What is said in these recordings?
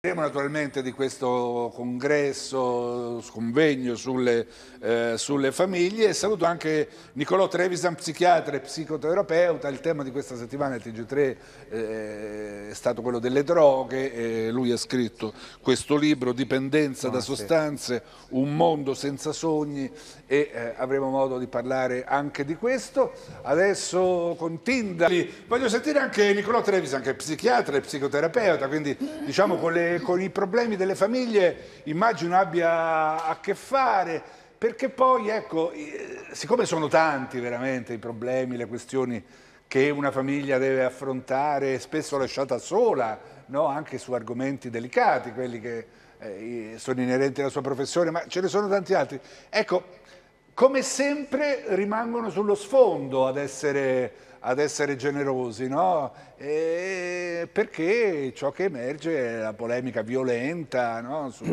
Parleremo naturalmente di questo congresso, convegno sulle, eh, sulle, famiglie e saluto anche Nicolò Trevisan, psichiatra e psicoterapeuta. Il tema di questa settimana del TG3 eh, è stato quello delle droghe. Eh, lui ha scritto questo libro, Dipendenza da ah, sostanze, un mondo senza sogni e eh, avremo modo di parlare anche di questo. Adesso con Tinda voglio sentire anche Nicolò Trevisan che è psichiatra e psicoterapeuta, quindi diciamo con le con i problemi delle famiglie immagino abbia a che fare, perché poi, ecco, siccome sono tanti veramente i problemi, le questioni che una famiglia deve affrontare, spesso lasciata sola, no? anche su argomenti delicati, quelli che eh, sono inerenti alla sua professione, ma ce ne sono tanti altri. Ecco, come sempre rimangono sullo sfondo ad essere, ad essere generosi, no? perché ciò che emerge è la polemica violenta no? su,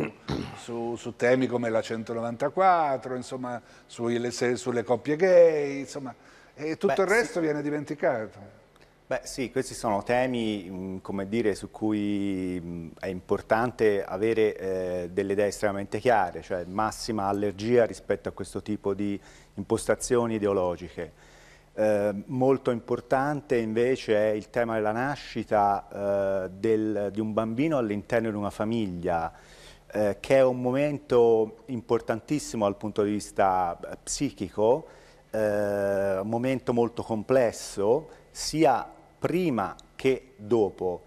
su, su, temi come la 194, insomma, sui, sulle coppie gay, insomma, e tutto Beh, il resto sì. viene dimenticato. Beh sì, questi sono temi mm, dire, su cui mm, è importante avere eh, delle idee estremamente chiare, cioè massima allergia rispetto a questo tipo di impostazioni ideologiche. Eh, molto importante invece è il tema della nascita eh, del, di un bambino all'interno di una famiglia, eh, che è un momento importantissimo dal punto di vista eh, psichico, eh, un momento molto complesso, sia prima che dopo.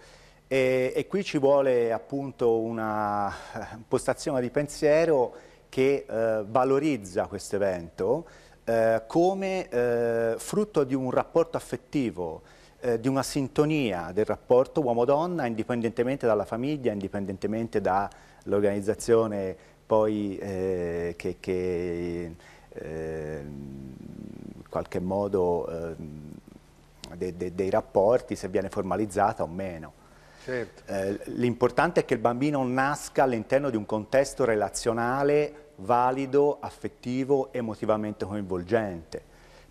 E, e qui ci vuole appunto una postazione di pensiero che eh, valorizza questo evento eh, come eh, frutto di un rapporto affettivo, eh, di una sintonia del rapporto uomo-donna, indipendentemente dalla famiglia, indipendentemente dall'organizzazione poi eh, che, che eh, in qualche modo ehm, de, de, dei rapporti, se viene formalizzata o meno. Certo. Eh, l'importante è che il bambino nasca all'interno di un contesto relazionale valido, affettivo, emotivamente coinvolgente,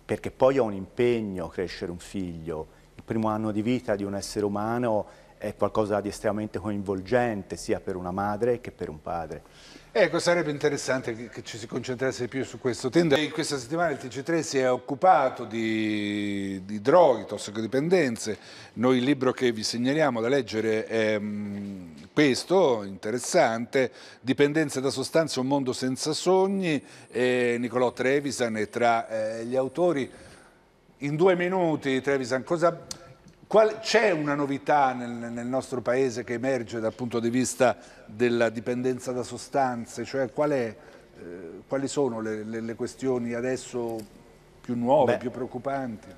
perché poi è un impegno crescere un figlio. Il primo anno di vita di un essere umano è qualcosa di estremamente coinvolgente sia per una madre che per un padre. Ecco, sarebbe interessante che ci si concentrasse più su questo. Tenda, questa settimana il TG3 si è occupato di, di droghe, tossicodipendenze. Noi il libro che vi segnaliamo da leggere è mm, questo, interessante, Dipendenze da sostanze, un mondo senza sogni, e Nicolò Trevisan è tra eh, gli autori. In due minuti, Trevisan, cosa c'è una novità nel, nel, nostro paese che emerge dal punto di vista della dipendenza da sostanze? Cioè qual è, eh, quali sono le, le, le, questioni adesso più nuove, beh, più preoccupanti?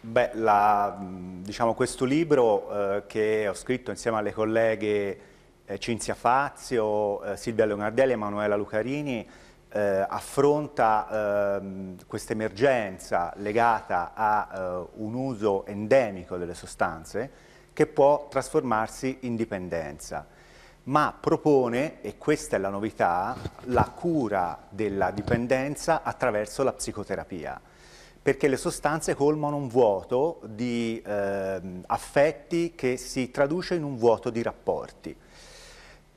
Beh, la, diciamo, questo libro eh, che ho scritto insieme alle colleghe eh, Cinzia Fazio, eh, Silvia Leonardelli e Emanuela Lucarini eh, affronta eh, questa emergenza legata a eh, un uso endemico delle sostanze che può trasformarsi in dipendenza, ma propone, e questa è la novità, la cura della dipendenza attraverso la psicoterapia perché le sostanze colmano un vuoto di ehm, affetti che si traduce in un vuoto di rapporti.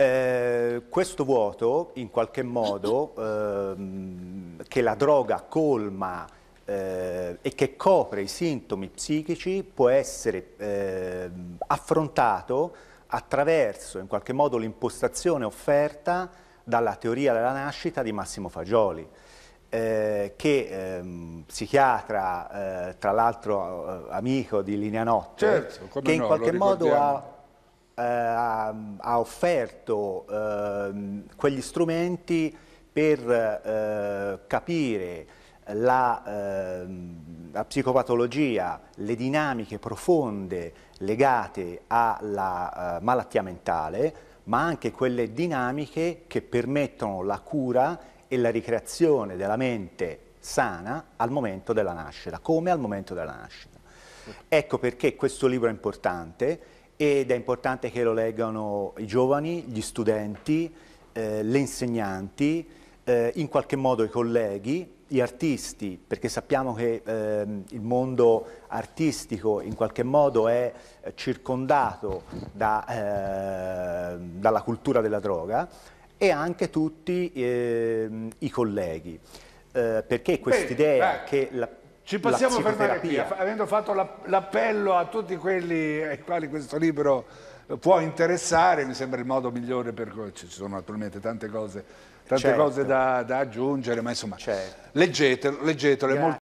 Eh, questo vuoto, in qualche modo, ehm, che la droga colma eh, e che copre i sintomi psichici, può essere ehm, affrontato attraverso, in qualche modo, l'impostazione offerta dalla teoria della nascita di Massimo Fagioli. Eh, che ehm, psichiatra, eh, tra l'altro eh, amico di Linea Notte, certo, che in no, qualche modo ha eh, ha, ha offerto ehm, quegli strumenti per eh, capire la, ehm, la psicopatologia, le dinamiche profonde legate alla eh, malattia mentale, ma anche quelle dinamiche che permettono la cura e la ricreazione della mente sana al momento della nascita, come al momento della nascita. Ecco perché questo libro è importante ed è importante che lo leggano i giovani, gli studenti, eh, le insegnanti, eh, in qualche modo i colleghi, gli artisti, perché sappiamo che eh, il mondo artistico in qualche modo è eh, circondato da, ehm, dalla cultura della droga, e anche tutti ehm, i colleghi. Eh, perché quest'idea che la ci possiamo fermare qui, avendo fatto l'appello a tutti quelli ai quali questo libro eh, può interessare, mi sembra il modo migliore per ci sono naturalmente tante cose, tante certo. cose da, da, aggiungere, ma insomma certo. leggetelo, leggetelo